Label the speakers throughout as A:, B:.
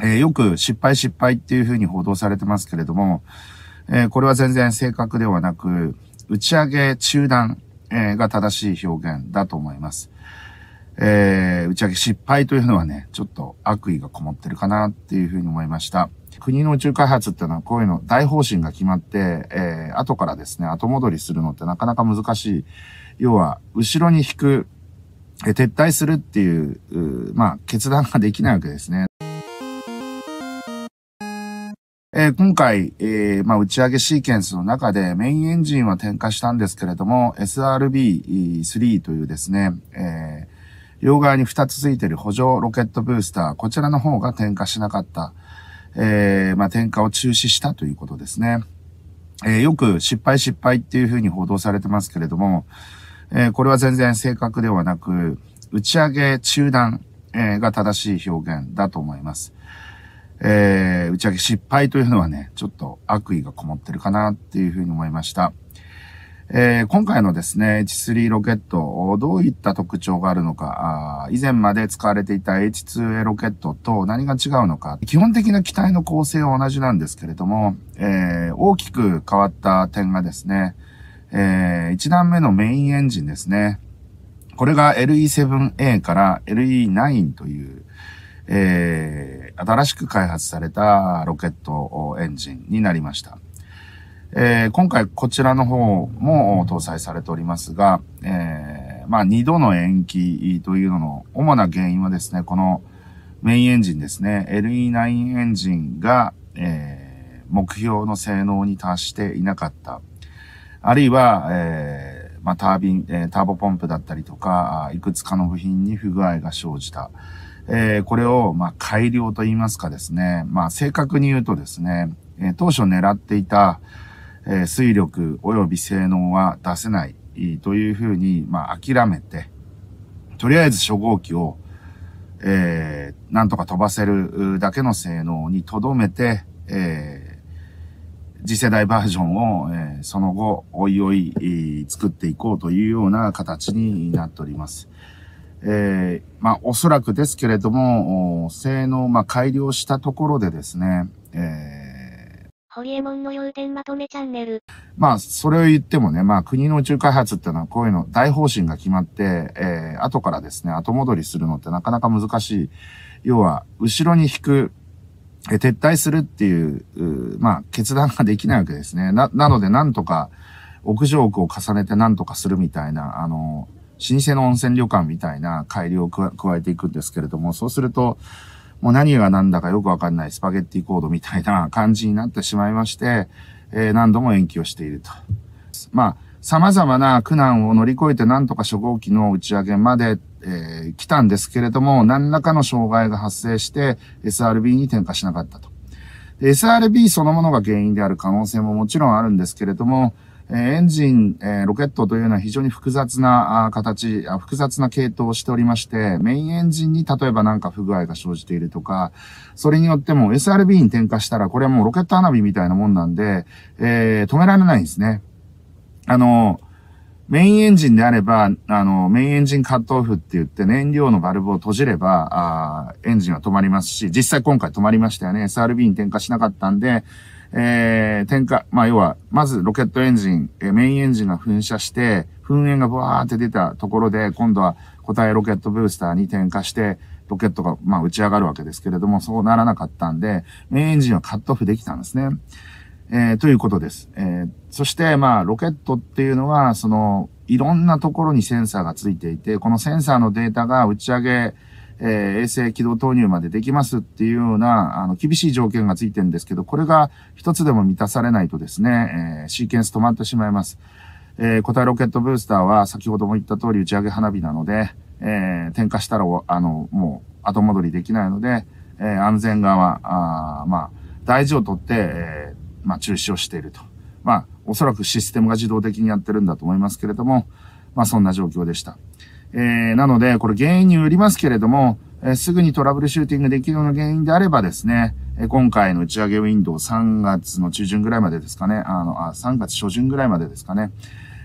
A: えー、よく失敗失敗っていうふうに報道されてますけれども、えー、これは全然正確ではなく、打ち上げ中断、えー、が正しい表現だと思います。え打ち上げ失敗というのはね、ちょっと悪意がこもってるかなっていうふうに思いました。国の宇宙開発っていうのはこういうの大方針が決まって、えー、後からですね、後戻りするのってなかなか難しい。要は、後ろに引く、え撤退するっていうまあ、決断ができないわけですね。えー、今回、えーまあ、打ち上げシーケンスの中でメインエンジンは点火したんですけれども、SRB3 というですね、えー、両側に2つ付いている補助ロケットブースター、こちらの方が点火しなかった、えーまあ、点火を中止したということですね。えー、よく失敗失敗っていうふうに報道されてますけれども、えー、これは全然正確ではなく、打ち上げ中断、えー、が正しい表現だと思います。えー、打ち上げ失敗というのはね、ちょっと悪意がこもってるかなっていうふうに思いました。えー、今回のですね、H3 ロケット、どういった特徴があるのか、以前まで使われていた H2A ロケットと何が違うのか、基本的な機体の構成は同じなんですけれども、えー、大きく変わった点がですね、えー、1段目のメインエンジンですね。これが LE7A から LE9 という、えー、新しく開発されたロケットエンジンになりました。えー、今回こちらの方も搭載されておりますが、えー、まあ2度の延期というのの主な原因はですね、このメインエンジンですね、LE9 エンジンが、えー、目標の性能に達していなかった。あるいは、えーまあ、タービン、えターボポンプだったりとか、いくつかの部品に不具合が生じた。えー、これを、まあ、改良と言いますかですね、まあ、正確に言うとですね、え当初狙っていた、え水力及び性能は出せないというふうに、まあ、諦めて、とりあえず初号機を、えー、なんとか飛ばせるだけの性能に留めて、え次世代バージョンを、えその後、おいおい、えー、作っていこうというような形になっております。えー、まあ、おそらくですけれども、性能、まあ、改良したところでですね、えー、ホリエモンの要点まとめチャンネル。まあ、それを言ってもね、まあ、国の宇宙開発っていうのはこういうの、大方針が決まって、えー、後からですね、後戻りするのってなかなか難しい。要は、後ろに引く撤退するっていう、まあ、決断ができないわけですね。な、なので、なんとか、屋上区を重ねてなんとかするみたいな、あの、老舗の温泉旅館みたいな改良を加えていくんですけれども、そうすると、もう何が何だかよくわかんないスパゲッティコードみたいな感じになってしまいまして、えー、何度も延期をしていると。まあ、様々な苦難を乗り越えてなんとか初号機の打ち上げまでえー、来たんですけれども、何らかの障害が発生して SRB に転嫁しなかったと。SRB そのものが原因である可能性ももちろんあるんですけれども、えエンジン、えロケットというのは非常に複雑な形、複雑な系統をしておりまして、メインエンジンに例えば何か不具合が生じているとか、それによっても SRB に転嫁したら、これはもうロケット花火みたいなもんなんで、えー、止められないんですね。あのーメインエンジンであれば、あの、メインエンジンカットオフって言って燃料のバルブを閉じれば、あエンジンは止まりますし、実際今回止まりましたよね。SRB に点火しなかったんで、えー、点火、まあ要は、まずロケットエンジン、えー、メインエンジンが噴射して、噴煙がブワーって出たところで、今度は固体ロケットブースターに点火して、ロケットが、まあ、打ち上がるわけですけれども、そうならなかったんで、メインエンジンはカットオフできたんですね。えー、ということです。えー、そして、まあ、ロケットっていうのは、その、いろんなところにセンサーがついていて、このセンサーのデータが打ち上げ、えー、衛星軌道投入までできますっていうような、あの、厳しい条件がついてるんですけど、これが一つでも満たされないとですね、えー、シーケンス止まってしまいます。えー、固体ロケットブースターは先ほども言った通り打ち上げ花火なので、えー、点火したら、あの、もう後戻りできないので、えー、安全側、あまあ、大事をとって、えー、まあ、中止をしていると。まあ、おそらくシステムが自動的にやってるんだと思いますけれども、まあ、そんな状況でした。えー、なので、これ原因によりますけれども、えー、すぐにトラブルシューティングできるような原因であればですね、えー、今回の打ち上げウィンドウ3月の中旬ぐらいまでですかね、あの、あ、3月初旬ぐらいまでですかね、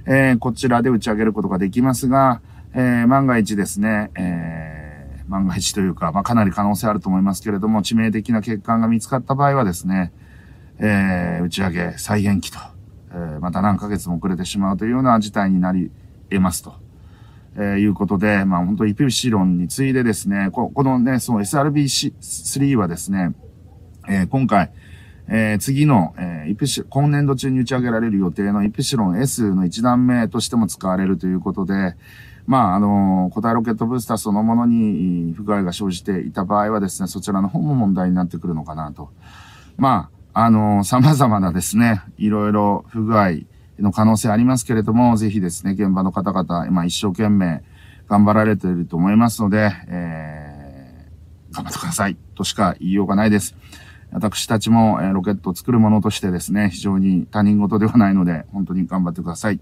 A: えー、こちらで打ち上げることができますが、えー、万が一ですね、えー、万が一というか、まあ、かなり可能性あると思いますけれども、致命的な欠陥が見つかった場合はですね、えー、打ち上げ再延期と、えー、また何ヶ月も遅れてしまうというような事態になり得ますと。えー、いうことで、まあ本当イプシロンに次いでですね、ここのね、その SRB3 はですね、えー、今回、えー、次の、えー、イプシ、今年度中に打ち上げられる予定のイプシロン S の一段目としても使われるということで、まあ、あの、固体ロケットブースターそのものに不具合が生じていた場合はですね、そちらの方も問題になってくるのかなと。まあ、あの、様々なですね、いろいろ不具合の可能性ありますけれども、ぜひですね、現場の方々、今一生懸命頑張られていると思いますので、えー、頑張ってくださいとしか言いようがないです。私たちも、えロケットを作るものとしてですね、非常に他人事ではないので、本当に頑張ってください。